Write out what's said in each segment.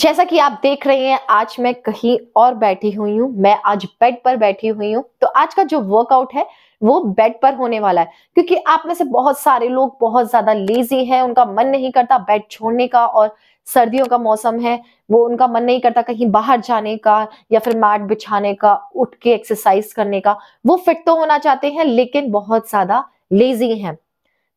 जैसा कि आप देख रहे हैं आज मैं कहीं और बैठी हुई हूँ मैं आज बेड पर बैठी हुई हूँ तो आज का जो वर्कआउट है वो बेड पर होने वाला है क्योंकि आप में से बहुत सारे लोग बहुत ज्यादा लेजी हैं उनका मन नहीं करता बेड छोड़ने का और सर्दियों का मौसम है वो उनका मन नहीं करता कहीं बाहर जाने का या फिर मैट बिछाने का उठ के एक्सरसाइज करने का वो फिट तो होना चाहते हैं लेकिन बहुत ज्यादा लेजी हैं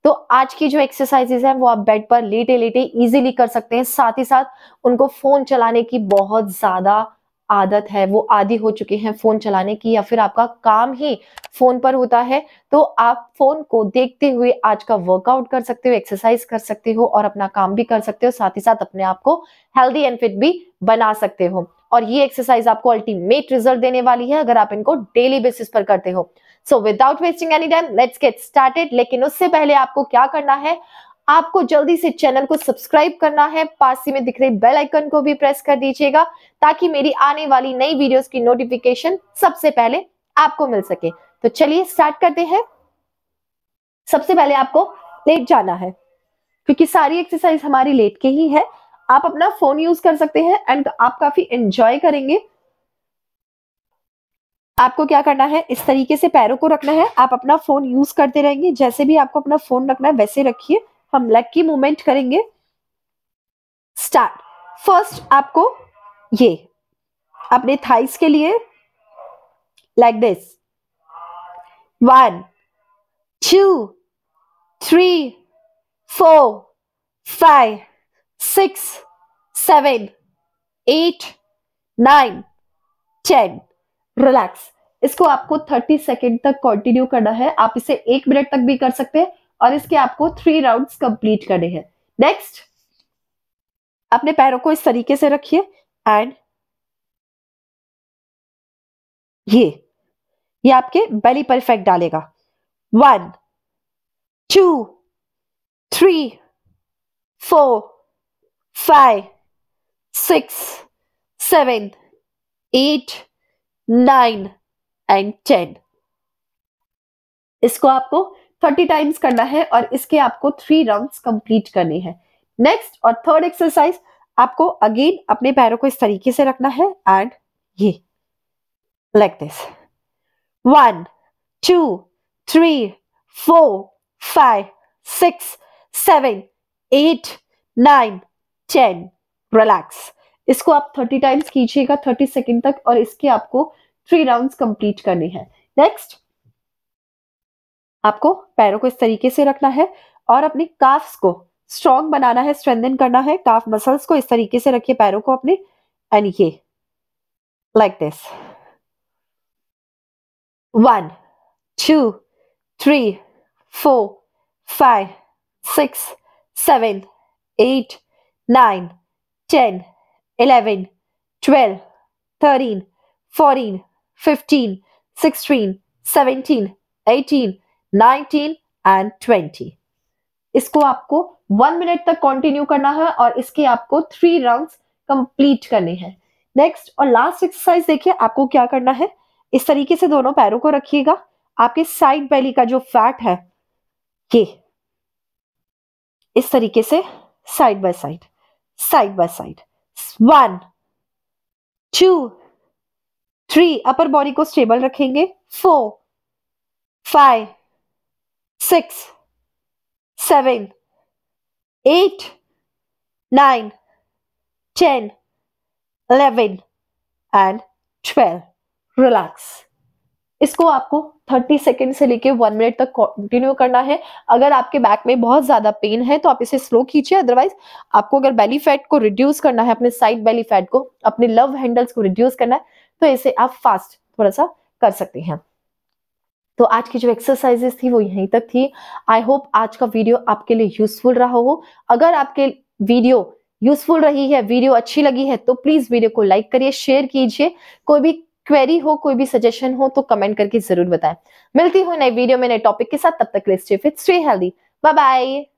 तो आज की जो एक्सरसाइजेस है वो आप बेड पर लेटे लेटे इजीली कर सकते हैं साथ ही साथ उनको फोन चलाने की बहुत ज्यादा आदत है वो आदि हो चुके हैं फोन चलाने की या फिर आपका काम ही फोन पर होता है तो आप फोन को देखते हुए आज का वर्कआउट कर सकते हो एक्सरसाइज कर सकते हो और अपना काम भी कर सकते हो साथ ही साथ अपने आप को हेल्दी एंड फिट भी बना सकते हो और ये एक्सरसाइज आपको अल्टीमेट रिजल्ट देने वाली है अगर आप इनको डेली बेसिस पर करते हो so without wasting any time let's get started लेकिन उससे पहले आपको क्या करना है आपको जल्दी से चैनल को सब्सक्राइब करना है पास ही में दिख रही बेल आइकन को भी प्रेस कर दीजिएगा ताकि मेरी आने वाली नई वीडियोस की नोटिफिकेशन सबसे पहले आपको मिल सके तो चलिए स्टार्ट करते हैं सबसे पहले आपको लेट जाना है क्योंकि सारी एक्सरसाइज हमारी लेट के ही है आप अपना फोन यूज कर सकते हैं एंड आप काफी एंजॉय करेंगे आपको क्या करना है इस तरीके से पैरों को रखना है आप अपना फोन यूज करते रहेंगे जैसे भी आपको अपना फोन रखना है वैसे रखिए हम लेग की मूवमेंट करेंगे स्टार्ट फर्स्ट आपको ये अपने थाइस के लिए like this one two three four five six seven eight nine ten relax इसको आपको 30 सेकेंड तक कंटिन्यू करना है आप इसे एक मिनट तक भी कर सकते हैं और इसके आपको थ्री राउंड्स कंप्लीट करने हैं नेक्स्ट अपने पैरों को इस तरीके से रखिए एंड ये ये आपके बेली पर इफेक्ट डालेगा one two three four five six seven eight nine and ten इसको आपको थर्टी टाइम्स करना है और इसके आपको थ्री राउंड कंप्लीट करने हैं नेक्स्ट और थर्ड एक्सरसाइज आपको अगेन अपने पैरों को इस तरीके से रखना है एंड ये like this one two three four five six seven eight nine ten relax इसको आप थर्टी टाइम्स कीजिएगा थर्टी सेकेंड तक और इसके आपको थ्री राउंड कंप्लीट करने हैं नेक्स्ट आपको पैरों को इस तरीके से रखना है और अपने काफ्स को स्ट्रॉन्ग बनाना है स्ट्रेंथन करना है काफ मसल्स को इस तरीके से रखिए पैरों को अपने एंड ये like this one two three four five six seven eight nine ten 11, 12, 13, 14, 15, 16, 17, 18, 19 and 20. इसको आपको वन मिनट तक कंटिन्यू करना है और इसके आपको थ्री राउंड्स कंप्लीट करने हैं नेक्स्ट और लास्ट एक्सरसाइज देखिए आपको क्या करना है इस तरीके से दोनों पैरों को रखिएगा आपके साइड बेली का जो फैट है ये इस तरीके से side by side side by side one two three upper body को स्टेबल रखेंगे four five six seven eight nine ten eleven and twelve relax इसको आपको 30 सेकेंड से लेके वन मिनट तक कंटिन्यू करना है अगर आपके बैक में बहुत ज्यादा पेन है तो आप इसे स्लो खींचे अदरवाइज आपको अगर बेली फैट को रिड्यूस करना है अपने साइड बेली फैट को अपने लव हैंडल्स को रिड्यूस करना है तो इसे आप फास्ट थोड़ा सा कर सकते हैं तो आज की जो एक्सरसाइजेस थी वो यहीं तक थी आई होप आज का वीडियो आपके लिए यूजफुल रहा हो अगर आपके वीडियो यूजफुल रही है वीडियो अच्छी लगी है तो प्लीज वीडियो को लाइक करिए शेयर कीजिए कोई भी क्वेरी हो कोई भी सजेशन हो तो कमेंट करके जरूर बताएं मिलती हूँ नए वीडियो में नए टॉपिक के साथ तब तक stay stay healthy bye bye